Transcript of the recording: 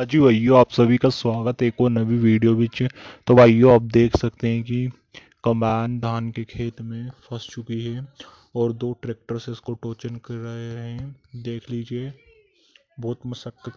ਅੱਜ ही भाइयों आप सभी का स्वागत है एक और नवी वीडियो बीच तो भाइयों आप देख सकते हैं कि कमान धान के खेत में फंस चुकी है और दो ट्रैक्टर से इसको टोचन कर रहे हैं देख लीजिए बहुत मशक्क़त